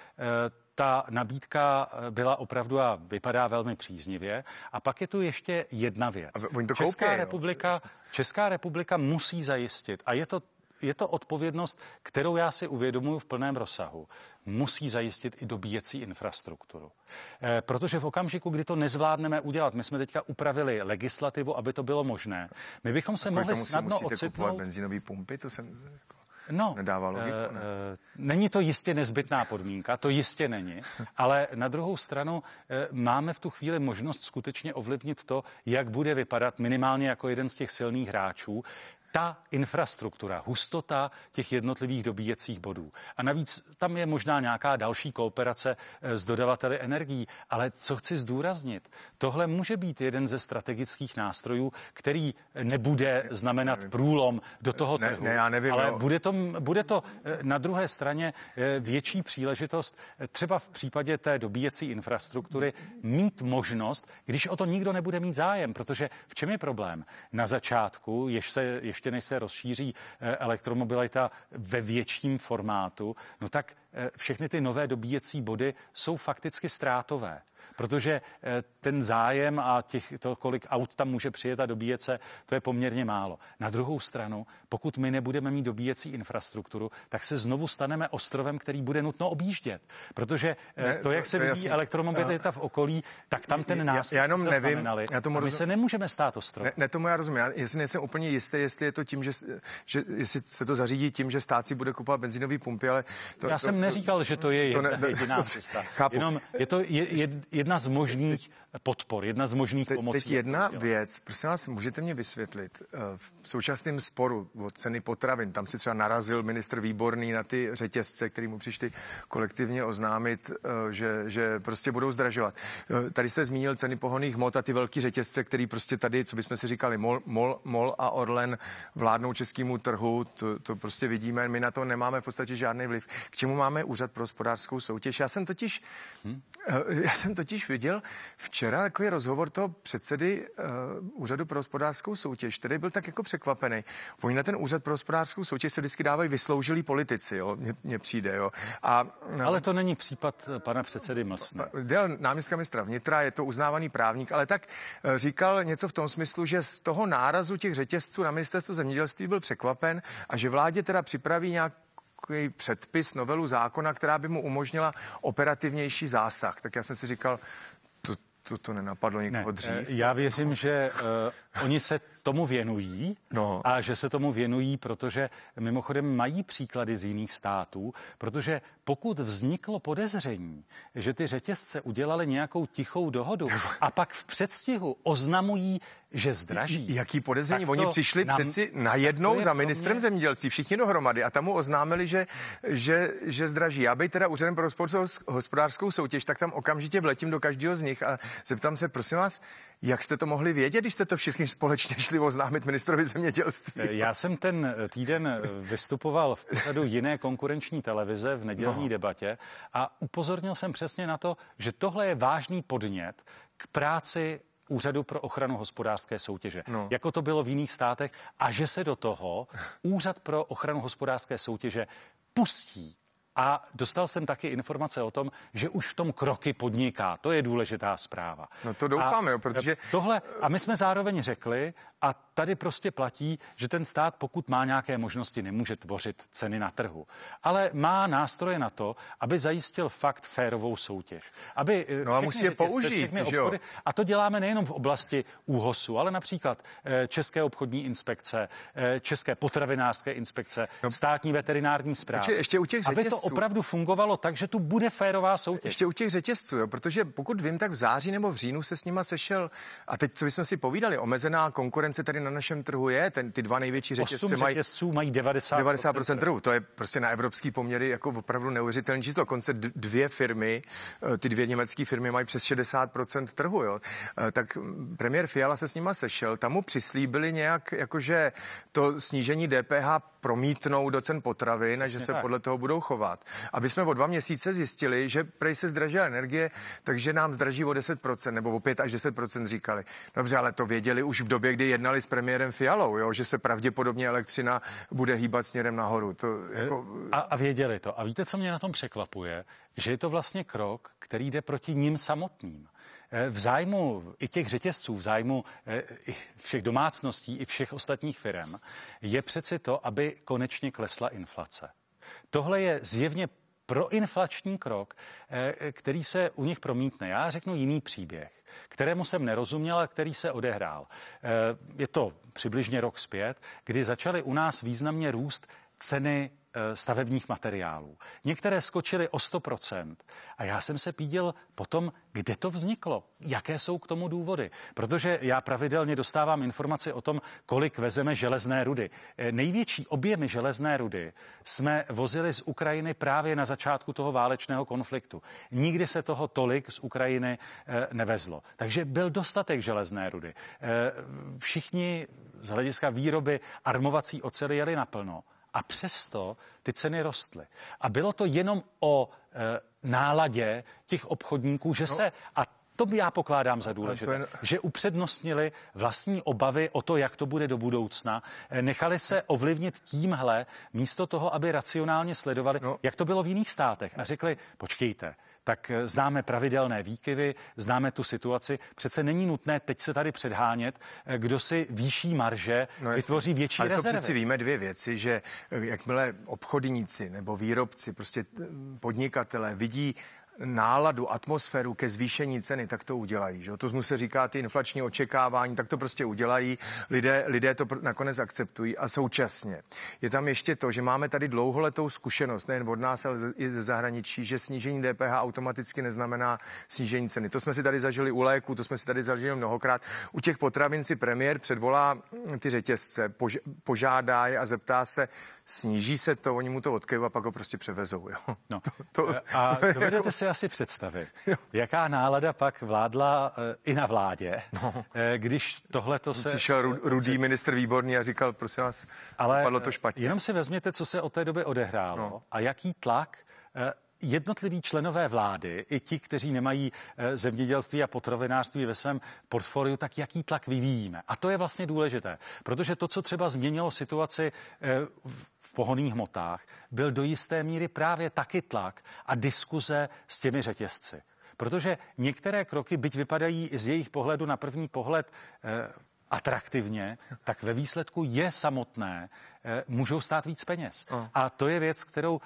[SPEAKER 2] ta nabídka eh, byla opravdu a vypadá velmi příznivě. A pak je tu ještě jedna věc. to Česká, republika, Česká republika musí zajistit, a je to je to odpovědnost, kterou já si uvědomuji v plném rozsahu. Musí zajistit i dobíjecí infrastrukturu. E, protože v okamžiku, kdy to nezvládneme udělat, my jsme teďka upravili legislativu, aby to bylo možné. My bychom se mohli snadno ocitnout... benzínové pumpy, to jsem... Jako... No, Nedává logiku, eh, ne? Eh, není to jistě nezbytná podmínka, to jistě není, ale na druhou stranu eh, máme v tu chvíli možnost skutečně ovlivnit to, jak bude vypadat minimálně jako jeden z těch silných hráčů ta infrastruktura, hustota těch jednotlivých dobíjecích bodů. A navíc tam je možná nějaká další kooperace eh, s dodavateli energií, ale co chci zdůraznit, tohle může být jeden ze strategických nástrojů, který nebude znamenat průlom do toho trhu, ne, ne, já nevím, ale no. bude, to, bude to eh, na druhé straně eh, větší příležitost třeba v případě té dobíjecí infrastruktury mít možnost, když o to nikdo nebude mít zájem, protože v čem je problém? Na začátku, jež se, jež ještě než se rozšíří eh, elektromobilita ve větším formátu, no tak eh, všechny ty nové dobíjecí body jsou fakticky ztrátové protože eh, ten zájem a těch, to, kolik aut tam může přijet a dobíjet se, to je poměrně málo. Na druhou stranu, pokud my nebudeme mít dobíjecí infrastrukturu, tak se znovu staneme ostrovem, který bude nutno objíždět, protože eh, ne, to, jak to, se to vyvíjí elektromobilita eh, v okolí, tak tam ten nástup, já, já jenom nevím, já tomu rozum... my se
[SPEAKER 1] nemůžeme stát ostrov. Ne, ne, tomu já rozumím. Já jestli nejsem úplně jistý, jestli je to tím, že, že jestli se to
[SPEAKER 2] zařídí tím, že stát si bude kupovat benzinové pumpy, ale... To, já to, jsem neříkal, že to je jedna, to ne, jediná cesta. Chápu. Jenom je to je, je, jedna z možných podpor, jedna z možných Te, pomocí. Teď jedna
[SPEAKER 1] jo. věc, prosím vás, můžete mě vysvětlit. Eh, v současném sporu o ceny potravin, tam si třeba narazil ministr výborný na ty řetězce, který mu přišli kolektivně oznámit, eh, že, že prostě budou zdražovat. Eh, tady jste zmínil ceny pohoných hmot a ty velký řetězce, který prostě tady, co bychom si říkali, MOL, MOL, MOL a Orlen vládnou českému trhu, to, to prostě vidíme, my na to nemáme v podstatě žádný vliv. K čemu máme úřad pro hospodářskou soutěž? Já jsem totiž, hmm? já jsem totiž viděl v Včera takový rozhovor toho předsedy uh, Úřadu pro hospodářskou soutěž, který byl tak jako překvapený. Oni na ten Úřad pro hospodářskou soutěž se vždycky dávají vysloužilí politici, jo, mně, mně přijde, jo. A, no, ale to není případ eh, pana předsedy Masna. Děl náměstka ministra vnitra, je to uznávaný právník, ale tak uh, říkal něco v tom smyslu, že z toho nárazu těch řetězců na ministerstvo zemědělství byl překvapen a že vládě teda připraví nějak předpis, novelu zákona, která by mu umožnila operativnější
[SPEAKER 2] zásah. Tak já jsem si říkal, to, to nenapadlo někoho ne, dřív. Eh, já věřím, že uh, oni se tomu věnují no. a že se tomu věnují, protože mimochodem mají příklady z jiných států, protože pokud vzniklo podezření, že ty řetězce udělali nějakou tichou dohodu a pak v předstihu oznamují že zdraží. Jaký podezření? Oni přišli nám, přeci najednou za ministrem mě... zemědělství, všichni
[SPEAKER 1] dohromady, a tam mu oznámili, že, že, že zdraží. Já bych teda úřadem pro hospodářskou soutěž, tak tam okamžitě vletím do každého z nich a zeptám se, prosím vás, jak jste to mohli vědět, když jste to všichni společně šli oznámit ministrovi zemědělství?
[SPEAKER 2] Eh, já jsem ten eh, týden eh, vystupoval v pořadu jiné konkurenční televize v nedělní no. debatě a upozornil jsem přesně na to, že tohle je vážný podnět k práci Úřadu pro ochranu hospodářské soutěže, no. jako to bylo v jiných státech, a že se do toho Úřad pro ochranu hospodářské soutěže pustí a dostal jsem taky informace o tom, že už v tom kroky podniká. To je důležitá zpráva. No to doufáme, a jo, protože... Tohle, a my jsme zároveň řekli, a tady prostě platí, že ten stát, pokud má nějaké možnosti, nemůže tvořit ceny na trhu. Ale má nástroje na to, aby zajistil fakt férovou soutěž. Aby eh, no a musí je použít, že obchody, jo? A to děláme nejenom v oblasti úhosu, ale například eh, České obchodní inspekce, eh, České potravinářské inspekce, no. státní veterinární správy. Ještě u těch řetězců opravdu fungovalo tak, že tu bude férová soutěž.
[SPEAKER 1] Ještě u těch řetězců, jo, protože pokud vím, tak v září nebo v říjnu se s nima sešel, a teď, co bychom si povídali, omezená konkurence tady na našem trhu je, ten, ty dva největší řetězce mají, mají 90%, 90% trhu. To je prostě na evropský poměry jako opravdu neuvěřitelné číslo. Konce dvě firmy, eh, ty dvě německé firmy mají přes 60% trhu. Jo. Eh, tak mm, premiér Fiala se s nima sešel, tam mu přislíbili nějak, jakože to snížení DPH promítnou do cen potravy, a že se tak. podle toho budou chovat dělat. Aby jsme o dva měsíce zjistili, že prej se zdražila energie, takže nám zdraží o 10% nebo o 5 až 10% říkali. Dobře, ale to věděli už v době, kdy jednali s premiérem Fialou, jo, že se pravděpodobně elektřina bude hýbat směrem
[SPEAKER 2] nahoru. To, jako... a, a věděli to. A víte, co mě na tom překvapuje? Že je to vlastně krok, který jde proti ním samotným eh, v zájmu i těch řetězců, v zájmu eh, i všech domácností, i všech ostatních firm, je přeci to, aby konečně klesla inflace. Tohle je zjevně proinflační krok, eh, který se u nich promítne. Já řeknu jiný příběh, kterému jsem nerozuměla, který se odehrál. Eh, je to přibližně rok zpět, kdy začaly u nás významně růst ceny Eh, stavebních materiálů. Některé skočily o 100% a já jsem se píděl potom, kde to vzniklo, jaké jsou k tomu důvody. Protože já pravidelně dostávám informace o tom, kolik vezeme železné rudy. Eh, největší objemy železné rudy jsme vozili z Ukrajiny právě na začátku toho válečného konfliktu. Nikdy se toho tolik z Ukrajiny eh, nevezlo. Takže byl dostatek železné rudy. Všichni z hlediska výroby armovací oceli jeli naplno a přesto ty ceny rostly. A bylo to jenom o e, náladě těch obchodníků, že no. se, a to by já pokládám za no, důležité, je... že upřednostnili vlastní obavy o to, jak to bude do budoucna. E, nechali se ovlivnit tímhle, místo toho, aby racionálně sledovali, no. jak to bylo v jiných státech. A řekli, počkejte, tak eh, známe pravidelné výkyvy, známe tu situaci. Přece není nutné teď se tady předhánět, eh, kdo si výšší marže no vytvoří větší ale rezervy. to přeci
[SPEAKER 1] víme dvě věci, že eh, jakmile obchodníci nebo výrobci, prostě podnikatelé vidí náladu, atmosféru ke zvýšení ceny, tak to udělají. Že? To mu se říká ty inflační očekávání, tak to prostě udělají. Lidé, lidé to pr- nakonec akceptují a současně. Je tam ještě to, že máme tady dlouholetou zkušenost, nejen od nás, ale i ze zahraničí, že snížení DPH automaticky neznamená snížení ceny. To jsme si tady zažili u léku, to jsme si tady zažili mnohokrát. U těch potravin si premiér předvolá hm, ty řetězce, pož- požádá je a zeptá se, sníží se to, oni mu to odkejou a pak ho prostě převezou. Jo? No. To, to, a to jako... se asi představit,
[SPEAKER 2] jaká nálada pak vládla eh, i na vládě, no. Eh, když tohle to se... Přišel rudý minister výborný a říkal, prosím vás, ale padlo to eh, špatně. Jenom si vezměte, co se od té doby odehrálo no. a jaký tlak jednotliví členové vlády, i ti, kteří nemají zemědělství a potravinářství ve svém portfoliu, tak jaký tlak vyvíjíme. A to je vlastně důležité, protože to, co třeba změnilo situaci v pohoných hmotách byl do jisté míry právě taky tlak a diskuze s těmi řetězci. Protože některé kroky, byť vypadají z jejich pohledu na první pohled eh, atraktivně, tak ve výsledku je samotné, eh, můžou stát víc peněz. A, no. a to je věc, kterou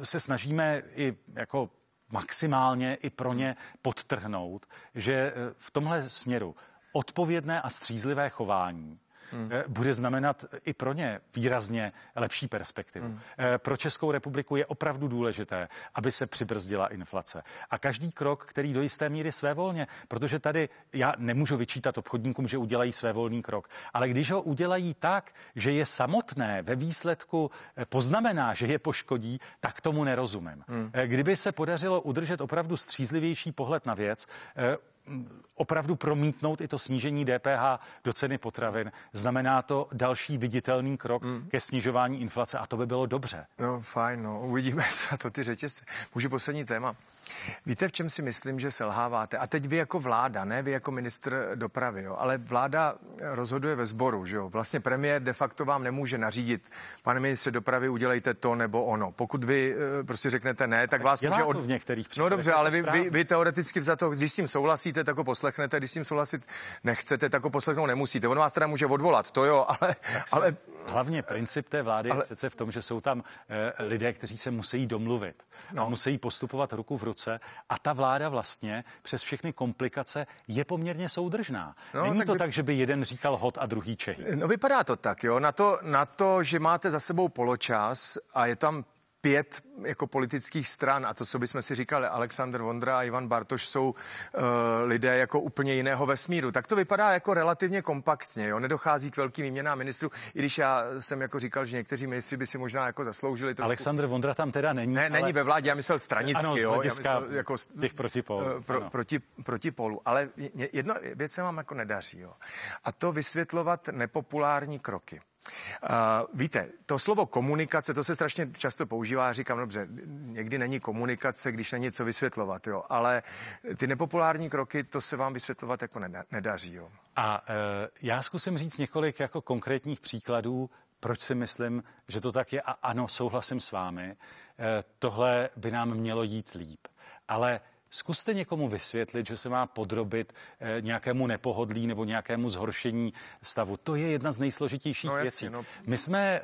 [SPEAKER 2] eh, se snažíme i jako maximálně i pro ně podtrhnout, že eh, v tomhle směru odpovědné a střízlivé chování hmm. Eh, bude znamenat i pro ně výrazně lepší perspektivu. Hmm. Eh, pro Českou republiku je opravdu důležité, aby se přibrzdila inflace. A každý krok, který do jisté míry svévolně, protože tady já nemůžu vyčítat obchodníkům, že udělají svévolný krok, ale když ho udělají tak, že je samotné ve výsledku eh, poznamená, že je poškodí, tak tomu nerozumím. Hmm. Kdyby se podařilo udržet opravdu střízlivější pohled na věc, opravdu promítnout i to snížení DPH do ceny potravin. Znamená to další viditelný krok mm. ke snižování inflace a to by bylo dobře. No fajn, no, uvidíme, co to ty řetězce. Můžu poslední téma. Víte, v
[SPEAKER 1] čem si myslím, že selháváte? A teď vy jako vláda, ne vy jako ministr dopravy, jo? ale vláda rozhoduje ve sboru, že jo? Vlastně premiér de facto vám nemůže nařídit, pane ministře dopravy, udělejte to nebo ono. Pokud vy eh, prostě řeknete ne, tak vás může... Od... v některých No dobře, ale vy, vy, vy teoreticky za to, když s tím souhlasíte, tak ho poslechnete, když s tím souhlasit nechcete, tak ho poslechnout
[SPEAKER 2] nemusíte. On vás teda může odvolat, to jo, ale... ale... Hlavně princip té vlády ale... je přece v tom, že jsou tam eh, lidé, kteří se musí domluvit. No. Musí postupovat ruku v ruce ruce a ta vláda vlastně přes všechny komplikace je poměrně soudržná. No, Není tak to vy... tak, že by jeden říkal hot a druhý Čehy. No vypadá to tak, jo. Na to, na to, že máte za sebou poločas
[SPEAKER 1] a je tam pět jako politických stran a to, co bychom si říkali, Aleksandr Vondra a Ivan Bartoš jsou uh, lidé jako úplně jiného vesmíru. Tak to vypadá jako relativně kompaktně, jo? nedochází k velkým výměnám ministrů, i když já jsem jako říkal, že někteří ministři by si možná jako zasloužili. Trošku... Aleksandr
[SPEAKER 2] Vondra tam teda není. Ne, ale... není ve vládě, já myslel stranicky, ano, jo? Já myslel jako st... těch
[SPEAKER 1] protipolů. Eh, pro, proti, proti, protipolů. Ale jedna věc se vám jako nedaří. Jo? A to vysvětlovat nepopulární kroky. Uh, víte, to slovo komunikace, to se strašně často používá, říkám dobře, někdy není komunikace, když není co vysvětlovat, jo, ale ty nepopulární kroky, to se vám vysvětlovat jako nedaří, jo.
[SPEAKER 2] A uh, já zkusím říct několik jako konkrétních příkladů, proč si myslím, že to tak je a ano, souhlasím s vámi, uh, tohle by nám mělo jít líp. Ale Zkuste někomu vysvětlit, že se má podrobit eh, nějakému nepohodlí nebo nějakému zhoršení stavu. To je jedna z nejsložitějších no, jasně, věcí. No. My jsme eh,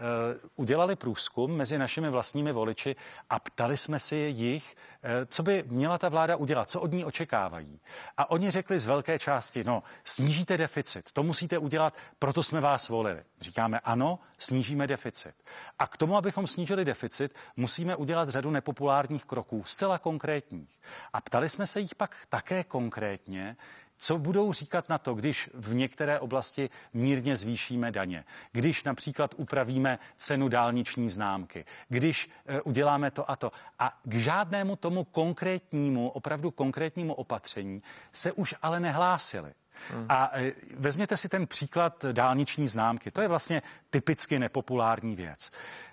[SPEAKER 2] udělali průzkum mezi našimi vlastními voliči a ptali jsme si jich, Eh, co by měla ta vláda udělat, co od ní očekávají. A oni řekli z velké části, no, snížíte deficit, to musíte udělat, proto jsme vás volili. Říkáme ano, snížíme deficit. A k tomu, abychom snížili deficit, musíme udělat řadu nepopulárních kroků, zcela konkrétních. A ptali jsme se jich pak také konkrétně, co budou říkat na to, když v některé oblasti mírně zvýšíme daně, když například upravíme cenu dálniční známky, když eh, uděláme to a to. A k žádnému tomu konkrétnímu, opravdu konkrétnímu opatření se už ale nehlásili. Hmm. A eh, vezměte si ten příklad dálniční známky. To je vlastně typicky nepopulární věc.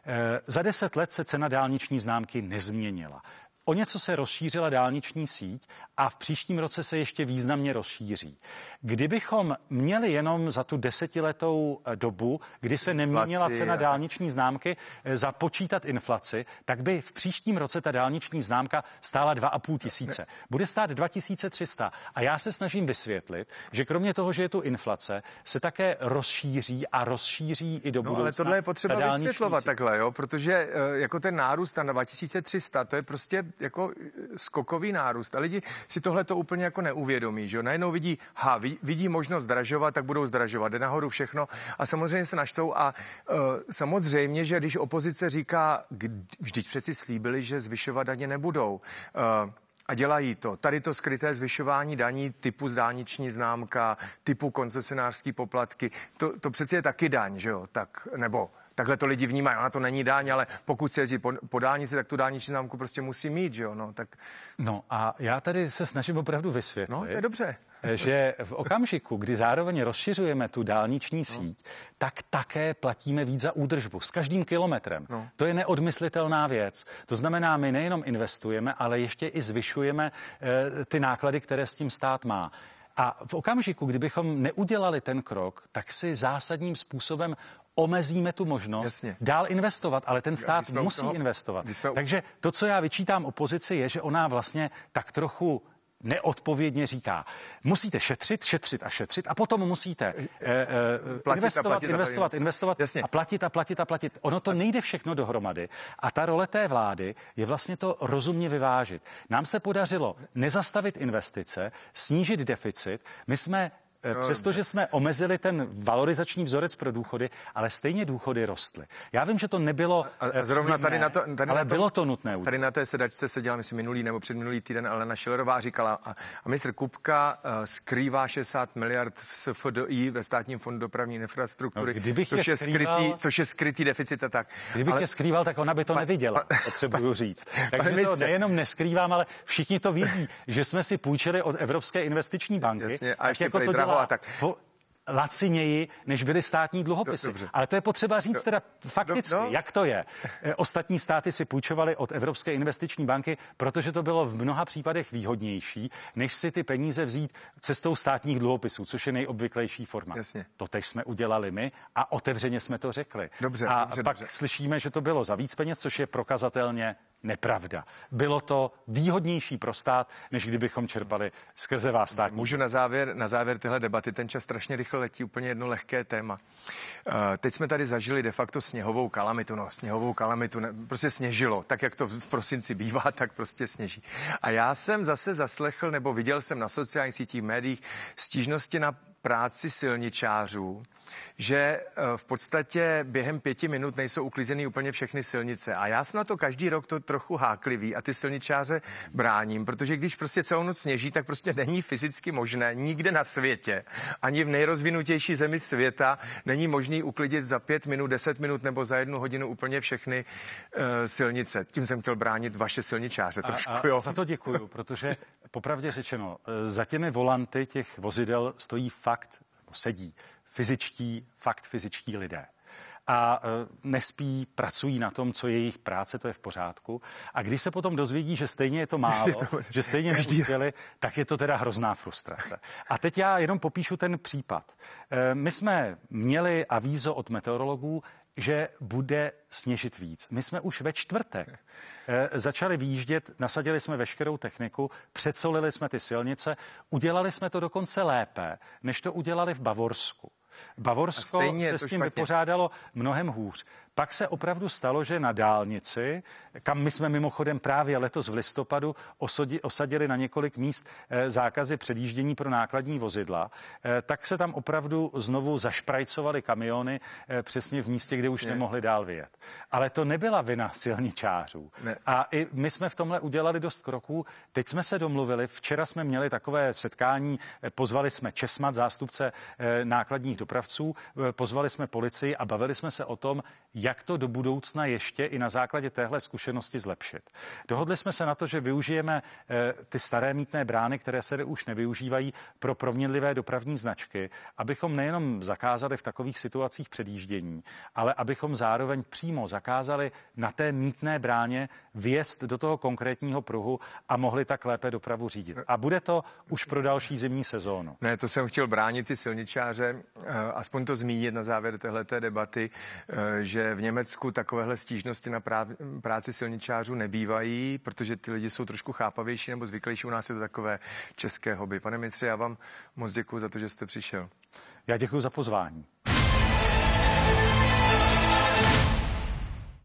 [SPEAKER 2] E, za deset let se cena dálniční známky nezměnila. O něco se rozšířila dálniční síť a v příštím roce se ještě významně rozšíří. Kdybychom měli jenom za tu desetiletou eh, dobu, kdy se neměnila cena dálniční známky, eh, započítat inflaci, tak by v příštím roce ta dálniční známka stála 2,5 tisíce. Bude stát 2300. A já se snažím vysvětlit, že kromě toho, že je tu inflace, se také rozšíří a rozšíří i do no, budoucna. ale tohle je potřeba vysvětlovat
[SPEAKER 1] síť. takhle, jo? protože eh, jako ten nárůst na 2300, to je prostě jako e, skokový nárůst. A lidi si tohle to úplně jako neuvědomí, že jo? Najednou vidí, ha, vidí možnost zdražovat, tak budou zdražovat, jde nahoru všechno a samozřejmě se naštou. a uh, samozřejmě, že když opozice říká, vždyť přeci slíbili, že zvyšovat daně nebudou, uh, a dělají to. Tady to skryté zvyšování daní typu zdániční známka, typu koncesionářský poplatky, to, to přeci je taky daň, že jo? Tak, nebo takhle to lidi vnímají. Ona to není dáň, ale pokud se jezdí po, po dálnici, tak tu dálniční známku prostě musí mít, že jo? No, tak... no a já tady
[SPEAKER 2] se snažím opravdu vysvětlit. No, to je dobře. že v okamžiku, kdy zároveň rozšiřujeme tu dálniční no. síť, no. tak také platíme víc za údržbu s každým kilometrem. No. To je neodmyslitelná věc. To znamená, my nejenom investujeme, ale ještě i zvyšujeme e, ty náklady, které s tím stát má. A v okamžiku, kdybychom neudělali ten krok, tak si zásadním způsobem omezíme tu možnost Jasně. dál investovat, ale ten stát musí toho, investovat. Jsme... Takže to, co já vyčítám opozici, je, že ona vlastně tak trochu neodpovědně říká, musíte šetřit, šetřit a šetřit a potom musíte eh, eh, investovat, a platit investovat, a investovat Jasně. a platit a platit a platit. Ono to nejde všechno dohromady a ta role té vlády je vlastně to rozumně vyvážit. Nám se podařilo nezastavit investice, snížit deficit, my jsme No, Přestože jsme omezili ten valorizační vzorec pro důchody, ale stejně důchody rostly. Já vím, že to nebylo. A, a eh, zrovna tady na to, tady ale na to, bylo to nutné. Udělat. Tady na té sedačce seděla, myslím, minulý nebo předminulý týden Alena Šilerová
[SPEAKER 1] říkala, a, a mistr Kupka uh, skrývá 60 miliard v SFDI ve státním
[SPEAKER 2] fondu dopravní infrastruktury, no, kdybych což, je skrýval, skrytý, což je skrytý deficit a tak. Kdybych ale, je skrýval, tak ona by to pa, neviděla, pa, potřebuju pa, říct. Takže pa, to nejenom neskrývám, ale všichni to vidí, že jsme si půjčili od Evropské investiční banky. Jasně, a ještě jako to dělá a tak. Po, laciněji, než byly státní dluhopisy. Dobře. Ale to je potřeba říct teda no, fakticky, no. jak to je. Eh, ostatní státy si půjčovaly od Evropské investiční banky, protože to bylo v mnoha případech výhodnější, než si ty peníze vzít cestou státních dluhopisů, což je nejobvyklejší forma. Jasně. To tež jsme udělali my a otevřeně jsme to řekli. Dobře, a dobře, pak dobře. slyšíme, že to bylo za víc peněz, což je prokazatelně nepravda. Bylo to výhodnější pro stát, než kdybychom čerpali skrze vás státní. Můžu na závěr, na závěr tyhle debaty, ten čas strašně rychle letí, úplně jedno
[SPEAKER 1] lehké téma. Eh, teď jsme tady zažili de facto sněhovou kalamitu, no sněhovou kalamitu, ne, prostě sněžilo, tak jak to v prosinci bývá, tak prostě sněží. A já jsem zase zaslechl, nebo viděl jsem na sociálních sítích, médiích, stížnosti na práci silničářů, že eh, v podstatě během pěti minut nejsou uklizeny úplně všechny silnice. A já jsem na to každý rok to trochu háklivý a ty silničáře bráním, protože když prostě celou noc sněží, tak prostě není fyzicky možné nikde na světě, ani v nejrozvinutější zemi světa, není možný uklidit za pět minut, deset minut nebo za jednu hodinu úplně všechny
[SPEAKER 2] uh, silnice. Tím jsem chtěl bránit vaše silničáře a, trošku, a, jo. Za to děkuju, protože popravdě řečeno, eh, za těmi volanty těch vozidel stojí fakt, sedí fyzičtí, fakt fyzičtí lidé a e, nespí, pracují na tom, co je jejich práce, to je v pořádku. A když se potom dozvědí, že stejně je to málo, je to, že stejně každý... neuspěli, tak je to teda hrozná frustrace. A teď já jenom popíšu ten případ. E, my jsme měli avízo od meteorologů, že bude sněžit víc. My jsme už ve čtvrtek e, začali výjíždět, nasadili jsme veškerou techniku, přecolili jsme ty silnice, udělali jsme to dokonce lépe, než to udělali v Bavorsku. Bavorsko se s tím vypořádalo mnohem hůř pak se opravdu stalo, že na dálnici, kam my jsme mimochodem právě letos v listopadu osodi, osadili na několik míst eh, zákazy předjíždění pro nákladní vozidla, eh, tak se tam opravdu znovu zašprajcovaly kamiony eh, přesně v místě, kde už nemohli dál vyjet. Ale to nebyla vina silničářů. Ne. A i my jsme v tomhle udělali dost kroků. Teď jsme se domluvili, včera jsme měli takové setkání, pozvali jsme Česmat, zástupce nákladních dopravců, pozvali jsme policii a bavili jsme se o tom, jak to do budoucna ještě i na základě téhle zkušenosti zlepšit. Dohodli jsme se na to, že využijeme eh, ty staré mítné brány, které se už nevyužívají pro proměnlivé dopravní značky, abychom nejenom zakázali v takových situacích předjíždění, ale abychom zároveň přímo zakázali na té mítné bráně vjezd do toho konkrétního pruhu a mohli tak lépe dopravu řídit. A bude to už pro další zimní sezónu. Ne, to jsem chtěl bránit ty silničáře, eh,
[SPEAKER 1] aspoň to zmínit na závěr téhle debaty, eh, že v Německu takovéhle stížnosti na práv- práci silničářů nebývají, protože ty lidi jsou trošku chápavější nebo zvyklejší. U nás je to takové české hobby. Pane ministře, já vám moc děkuji za to, že jste přišel. Já děkuji za pozvání.